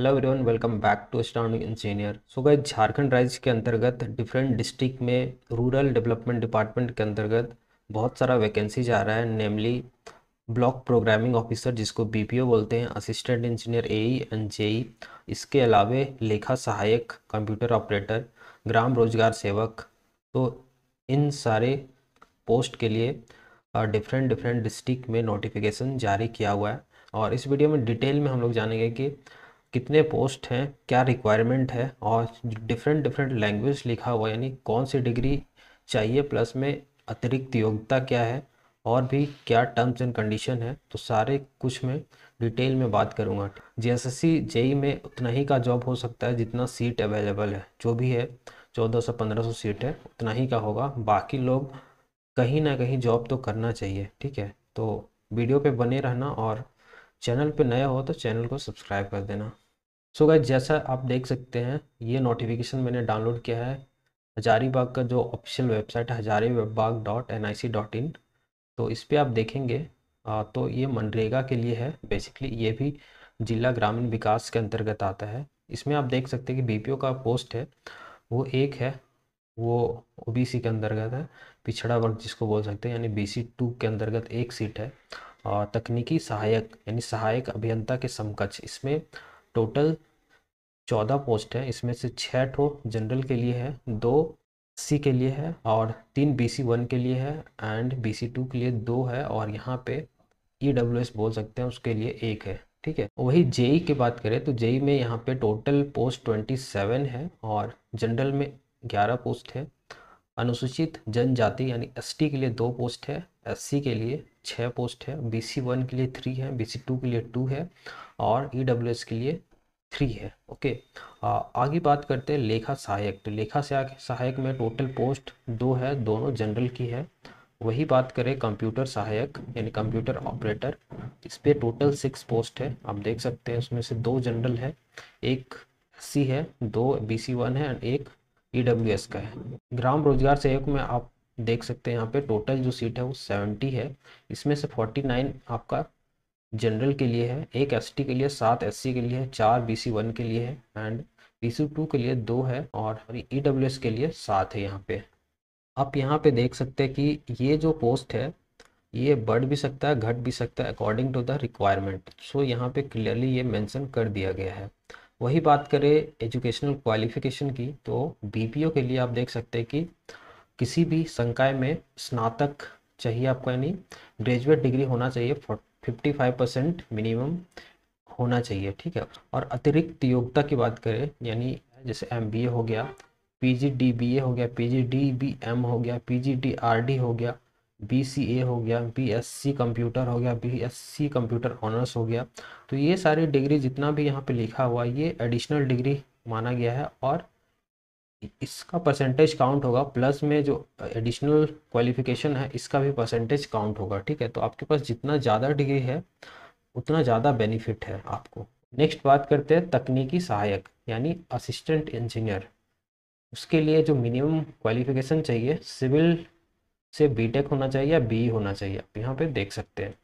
hello everyone welcome back to Astronic engineer so guys Jharkhand राज्य के अंतर्गत डिफरेंट डिस्ट्रिक्ट में रूरल डेवलपमेंट डिपार्टमेंट के अंतर्गत बहुत सारा वैकेंसी जा रहा है नेमली ब्लॉक प्रोग्रामिंग ऑफिसर जिसको बीपीओ बोलते हैं assistant engineer AE and JE इसके अलावा लेखा सहायक कंप्यूटर ऑपरेटर ग्राम रोजगार सेवक तो इन सारे पोस्ट के लिए डिफरेंट डिफरेंट डिस्ट्रिक्ट में नोटिफिकेशन जारी किया हुआ है और इस वीडियो में डिटेल में हम लोग जानेंगे कि कितने पोस्ट हैं क्या रिक्वायरमेंट है और डिफरेंट डिफरेंट लैंग्वेज लिखा हुआ यानी कौन सी डिग्री चाहिए प्लस में अतिरिक्त योग्यता क्या है और भी क्या टर्म्स एंड कंडीशन है तो सारे कुछ में डिटेल में बात करूँगा J S S C JE e में उतना ही का जॉब हो सकता है जितना सीट अवेलेबल है जो भी है चौदह सौ पंद्रह सौ सीट है उतना ही का होगा बाकी लोग कहीं ना कहीं जॉब तो करना चाहिए ठीक है तो वीडियो पे बने रहना और चैनल पे नया हो तो चैनल को सब्सक्राइब कर देना सो so जैसा आप देख सकते हैं ये नोटिफिकेशन मैंने डाउनलोड किया है हजारीबाग का जो ऑफिशियल वेबसाइट है Hazaribagh dot N I C dot in तो इस पर आप देखेंगे आ, तो ये मनरेगा के लिए है बेसिकली ये भी जिला ग्रामीण विकास के अंतर्गत आता है इसमें आप देख सकते हैं कि बीपीओ का पोस्ट है वो एक है वो ओबीसी के अंतर्गत है पिछड़ा वर्ग जिसको बोल सकते हैं यानी बीसी टू के अंतर्गत एक सीट है और तकनीकी सहायक यानी सहायक अभियंता के समकक्ष इसमें टोटल चौदह पोस्ट है इसमें से छः ठो जनरल के लिए है दो सी के लिए है और तीन बी सी वन के लिए है एंड बी सी टू के लिए दो है और यहाँ पे ई डब्ल्यू एस बोल सकते हैं उसके लिए एक है ठीक है वही जेई e की बात करें तो जेई e में यहाँ पे टोटल पोस्ट ट्वेंटी सेवन है और जनरल में ग्यारह पोस्ट है अनुसूचित जनजाति यानी टी के लिए दो पोस्ट है सी के लिए छः पोस्ट है बी सी वन के लिए थ्री है बी सी टू के लिए टू है और ई डब्ल्यू एस के लिए थ्री है ओके आ, आगे बात करते हैं लेखा सहायक तो लेखा सहायक सहायक में टोटल पोस्ट दो है दोनों जनरल की है वही बात करें कंप्यूटर सहायक यानी कंप्यूटर ऑपरेटर इस पर टोटल सिक्स पोस्ट है आप देख सकते हैं उसमें से दो जनरल है एक सी है दो बी सी वन है एंड एक ई डब्ल्यू एस का है ग्राम रोजगार सहयोग में आप देख सकते हैं यहाँ पे टोटल जो सीट है वो सेवेंटी है इसमें से फोर्टी नाइन आपका जनरल के लिए है एक एसटी के लिए सात एससी के लिए है चार बीसी वन के लिए है एंड बीसी टू के लिए दो है और ई डब्ल्यू एस के लिए सात है यहाँ पे आप यहाँ पे देख सकते हैं कि ये जो पोस्ट है ये बढ़ भी सकता है घट भी सकता है according to the requirement so यहाँ पे क्लियरली ये मैंसन कर दिया गया है वही बात करें एजुकेशनल क्वालिफिकेशन की तो बी के लिए आप देख सकते हैं कि किसी भी संकाय में स्नातक चाहिए आपको यानी ग्रेजुएट डिग्री होना चाहिए फिफ्टी फाइव परसेंट मिनिमम होना चाहिए ठीक है और अतिरिक्त योग्यता की बात करें यानी जैसे एम बी ए हो गया P G D B A हो गया P G D B M हो गया P G D R D हो गया बी सी ए हो गया बी एस सी कंप्यूटर हो गया B S C computer honours हो गया तो ये सारी डिग्री जितना भी यहाँ पे लिखा हुआ ये एडिशनल डिग्री माना गया है और इसका परसेंटेज काउंट होगा प्लस में जो एडिशनल क्वालिफिकेशन है इसका भी परसेंटेज काउंट होगा ठीक है तो आपके पास जितना ज़्यादा डिग्री है उतना ज़्यादा बेनिफिट है आपको नेक्स्ट बात करते हैं तकनीकी सहायक यानी असिस्टेंट इंजीनियर उसके लिए जो मिनिमम क्वालिफिकेशन चाहिए सिविल से बीटेक होना चाहिए या बी होना चाहिए आप यहाँ पे देख सकते हैं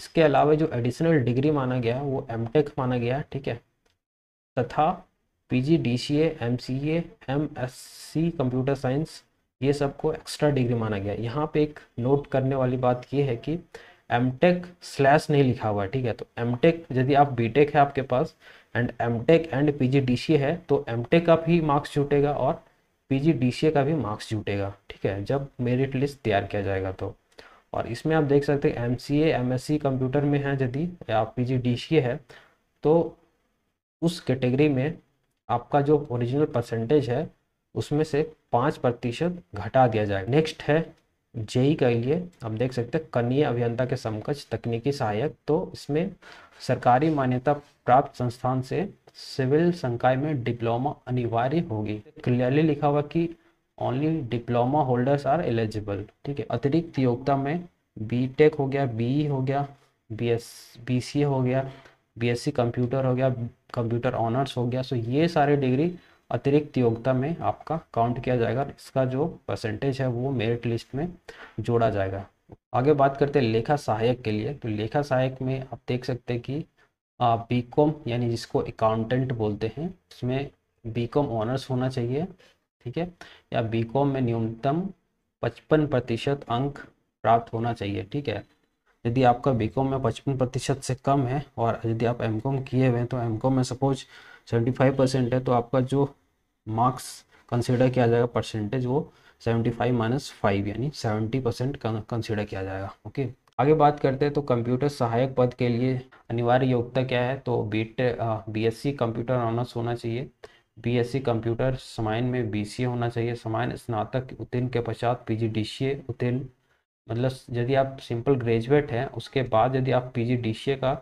इसके अलावा जो एडिशनल डिग्री माना गया वो एमटेक माना गया ठीक है तथा PG DCA MCA MSc computer science ये सब को एक्स्ट्रा डिग्री माना गया यहाँ पे एक नोट करने वाली बात ये है कि एम टेक स्लैश नहीं लिखा हुआ है ठीक है तो एम टेक यदि आप बी टेक है आपके पास and M tech and P G D C है तो एम टेक का भी मार्क्स जुटेगा और पी जी डी सी का भी मार्क्स जुटेगा ठीक है जब मेरिट लिस्ट तैयार किया जाएगा तो और इसमें आप देख सकते हैं M C M S C computer में है यदि आप पी जी डी सी है तो उस कैटेगरी में आपका जो ओरिजिनल परसेंटेज है उसमें से पाँच प्रतिशत घटा दिया जाए नेक्स्ट है जेई के लिए आप देख सकते हैं कन्या अभियंता के समकक्ष तकनीकी सहायक तो इसमें सरकारी मान्यता प्राप्त संस्थान से सिविल संकाय में डिप्लोमा अनिवार्य होगी क्लियरली लिखा हुआ कि only diploma holders are eligible ठीक है अतिरिक्त योग्यता में बी टेक हो गया बी e हो गया बी एस बी सी हो गया बी एस सी कंप्यूटर हो गया कंप्यूटर ऑनर्स हो गया सो ये सारे डिग्री अतिरिक्त योग्यता में आपका काउंट किया जाएगा इसका जो परसेंटेज है वो मेरिट लिस्ट में जोड़ा जाएगा आगे बात करते हैं लेखा सहायक के लिए तो लेखा सहायक में आप देख सकते हैं कि बी कॉम यानी जिसको अकाउंटेंट बोलते हैं उसमें बी कॉम ऑनर्स होना चाहिए ठीक है या बी कॉम में न्यूनतम पचपन प्रतिशत अंक प्राप्त होना चाहिए ठीक है यदि आपका बी में पचपन प्रतिशत से कम है और यदि आप एम किए हुए हैं तो एम में सपोज सेवेंटी फाइव परसेंट है तो आपका जो मार्क्स कंसिडर किया जाएगा परसेंटेज वो सेवेंटी फाइव माइनस फाइव यानी सेवेंटी परसेंट कंसिडर किया जाएगा ओके आगे बात करते हैं तो कंप्यूटर सहायक पद के लिए अनिवार्य योग्यता क्या है तो एस बीएससी कंप्यूटर ऑनर्स होना चाहिए बीएससी कंप्यूटर समायन में बीसीए होना चाहिए समायन स्नातक उत्तीर्ण के पश्चात पीजीडीसीए उत्तीर्ण मतलब यदि आप सिंपल ग्रेजुएट हैं उसके बाद यदि आप पी जी का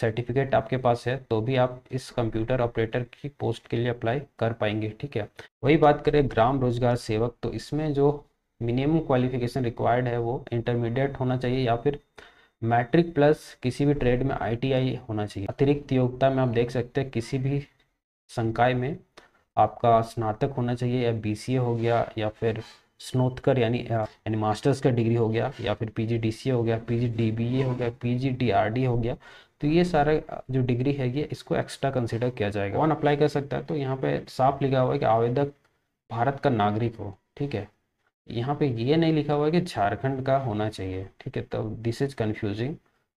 सर्टिफिकेट आपके पास है तो भी आप इस कंप्यूटर ऑपरेटर की पोस्ट के लिए अप्लाई कर पाएंगे ठीक है वही बात करें ग्राम रोजगार सेवक तो इसमें जो मिनिमम क्वालिफिकेशन रिक्वायर्ड है वो इंटरमीडिएट होना चाहिए या फिर मैट्रिक प्लस किसी भी ट्रेड में आईटीआई होना चाहिए अतिरिक्त योग्यता में आप देख सकते हैं किसी भी संकाय में आपका स्नातक होना चाहिए या बीसीए हो गया या फिर स्नोत्कर यानी यानी मास्टर्स का डिग्री हो गया या फिर पी हो गया पीजीडीबीए हो गया पीजीडीआरडी हो गया तो ये सारे जो डिग्री है ये इसको एक्स्ट्रा कंसिडर किया जाएगा वन अप्लाई कर सकता है तो यहाँ पे साफ लिखा हुआ है कि आवेदक भारत का नागरिक हो ठीक है यहाँ पे ये नहीं लिखा हुआ है कि झारखंड का होना चाहिए ठीक है तो दिस इज कन्फ्यूजिंग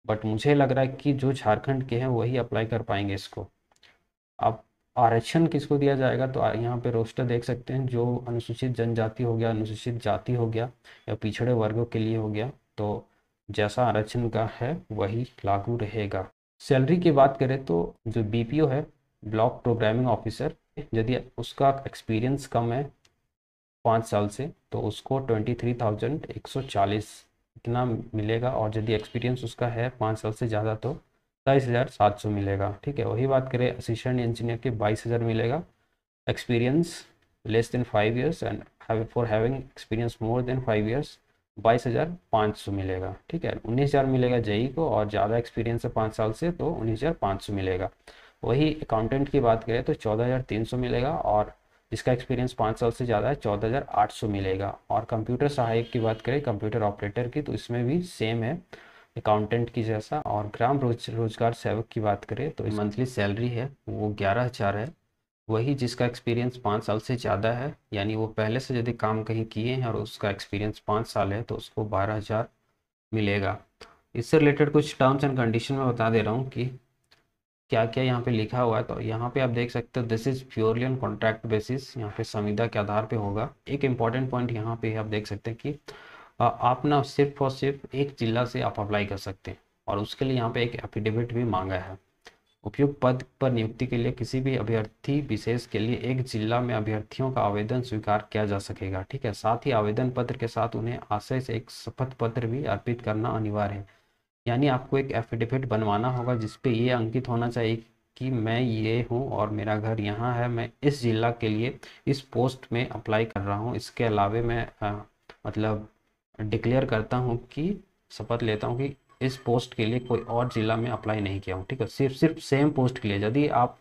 बट मुझे लग रहा है कि जो झारखंड के हैं वही अप्लाई कर पाएंगे इसको आप आरक्षण किसको दिया जाएगा तो यहाँ पे रोस्टर देख सकते हैं जो अनुसूचित जनजाति हो गया अनुसूचित जाति हो गया या पिछड़े वर्गों के लिए हो गया तो जैसा आरक्षण का है वही लागू रहेगा सैलरी की बात करें तो जो बीपीओ है ब्लॉक प्रोग्रामिंग ऑफिसर यदि उसका एक्सपीरियंस कम है पाँच साल से तो उसको ट्वेंटी थ्री थाउजेंड एक सौ चालीस इतना मिलेगा और यदि एक्सपीरियंस उसका है पाँच साल से ज़्यादा तो सत्ताईस हज़ार सात सौ मिलेगा ठीक है वही बात करें असिस्टेंट इंजीनियर के बाईस हज़ार मिलेगा experience less than five years and for having experience more than five years बाईस हज़ार पाँच सौ मिलेगा ठीक है उन्नीस हज़ार मिलेगा जेई को और ज़्यादा एक्सपीरियंस है पाँच साल से तो उन्नीस हज़ार पाँच सौ मिलेगा वही अकाउंटेंट की बात करें तो चौदह हज़ार तीन सौ मिलेगा और जिसका एक्सपीरियंस पाँच साल से ज़्यादा है चौदह हज़ार आठ सौ मिलेगा और कंप्यूटर सहायक की बात करें कंप्यूटर ऑपरेटर की तो इसमें भी सेम है अकाउंटेंट की जैसा और ग्राम रोज रोजगार सेवक की बात करें तो मंथली सैलरी है वो ग्यारह हज़ार है वही जिसका एक्सपीरियंस पाँच साल से ज़्यादा है यानी वो पहले से यदि काम कहीं किए हैं और उसका एक्सपीरियंस पाँच साल है तो उसको बारह हज़ार मिलेगा इससे रिलेटेड कुछ टर्म्स एंड कंडीशन में बता दे रहा हूँ कि क्या क्या यहाँ पे लिखा हुआ है तो यहाँ पे आप देख सकते हो this is purely on contract basis यहाँ पे संविदा के आधार पर होगा एक इंपॉर्टेंट पॉइंट यहाँ पर आप देख सकते हैं कि आप ना सिर्फ और सिर्फ एक जिला से आप अप्लाई कर सकते हैं और उसके लिए यहाँ पे एक एफिडेविट भी मांगा है उपयुक्त पद पर नियुक्ति के लिए किसी भी अभ्यर्थी विशेष के लिए एक जिला में अभ्यर्थियों का आवेदन स्वीकार किया जा सकेगा ठीक है साथ ही आवेदन पत्र के साथ उन्हें आशय से एक शपथ पत्र भी अर्पित करना अनिवार्य है यानी आपको एक एफिडेविट बनवाना होगा जिसपे ये अंकित होना चाहिए कि मैं ये हूँ और मेरा घर यहाँ है मैं इस जिला के लिए इस पोस्ट में अप्लाई कर रहा हूँ इसके अलावा मैं आ, मतलब डिक्लेयर करता हूँ कि शपथ लेता हूँ कि इस पोस्ट के लिए कोई और ज़िला में अप्लाई नहीं किया हूँ ठीक है सिर्फ सिर्फ सेम पोस्ट के लिए यदि आप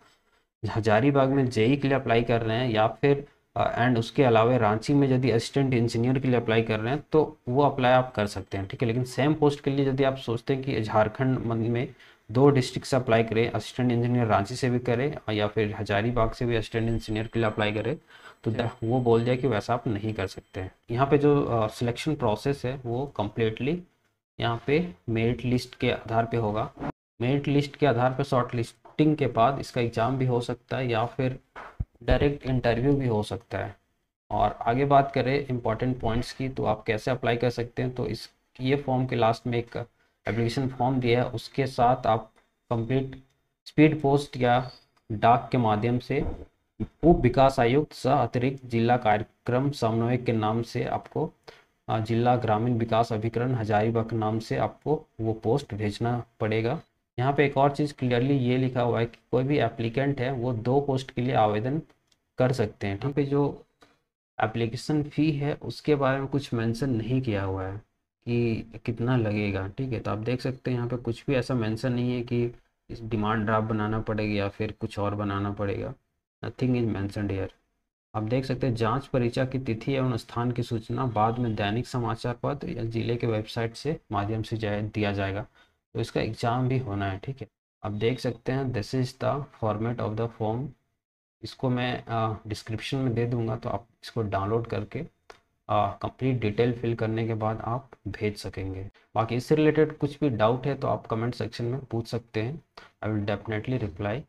हजारीबाग में जेई के लिए अप्लाई कर रहे हैं या फिर एंड उसके अलावा रांची में यदि असिस्टेंट इंजीनियर के लिए अप्लाई कर रहे हैं तो वो अप्लाई आप कर सकते हैं ठीक है लेकिन सेम पोस्ट के लिए यदि आप सोचते हैं कि झारखंड में दो डिस्ट्रिक्ट से अप्लाई करें असिस्टेंट इंजीनियर रांची से भी करें या फिर हजारीबाग से भी असिस्टेंट इंजीनियर के लिए अप्लाई करें तो वो बोल दिया कि वैसा आप नहीं कर सकते हैं यहाँ पे जो सिलेक्शन uh, प्रोसेस है वो कम्प्लीटली यहाँ पे मेरिट लिस्ट के आधार पे होगा मेरिट लिस्ट के आधार पर शॉर्ट लिस्टिंग के बाद इसका एग्ज़ाम भी हो सकता है या फिर डायरेक्ट इंटरव्यू भी हो सकता है और आगे बात करें इंपॉर्टेंट पॉइंट्स की तो आप कैसे अप्लाई कर सकते हैं तो इस ये फॉर्म के लास्ट में एक एप्लीकेशन फॉर्म दिया है उसके साथ आप कंप्लीट स्पीड पोस्ट या डाक के माध्यम से उप विकास आयुक्त स अतिरिक्त जिला कार्यक्रम समन्वयक के नाम से आपको जिला ग्रामीण विकास अभिकरण हजारीबाग के नाम से आपको वो पोस्ट भेजना पड़ेगा यहाँ पे एक और चीज़ क्लियरली ये लिखा हुआ है कि कोई भी एप्लीकेंट है वो दो पोस्ट के लिए आवेदन कर सकते हैं यहाँ पे जो एप्लीकेशन फ़ी है उसके बारे में कुछ मेंशन नहीं किया हुआ है कि कितना लगेगा ठीक है तो आप देख सकते हैं यहाँ पे कुछ भी ऐसा मेंशन नहीं है कि इस डिमांड ड्राफ्ट बनाना पड़ेगा या फिर कुछ और बनाना पड़ेगा नथिंग इज मैंसन हेयर आप देख सकते हैं जांच परीक्षा की तिथि एवं स्थान की सूचना बाद में दैनिक समाचार पत्र या जिले के वेबसाइट से माध्यम से जाए दिया जाएगा तो इसका एग्ज़ाम भी होना है ठीक है आप देख सकते हैं this is the format of the form इसको मैं डिस्क्रिप्शन में दे दूंगा तो आप इसको डाउनलोड करके कंप्लीट डिटेल फिल करने के बाद आप भेज सकेंगे बाकी इससे रिलेटेड कुछ भी डाउट है तो आप कमेंट सेक्शन में पूछ सकते हैं आई विल डेफिनेटली रिप्लाई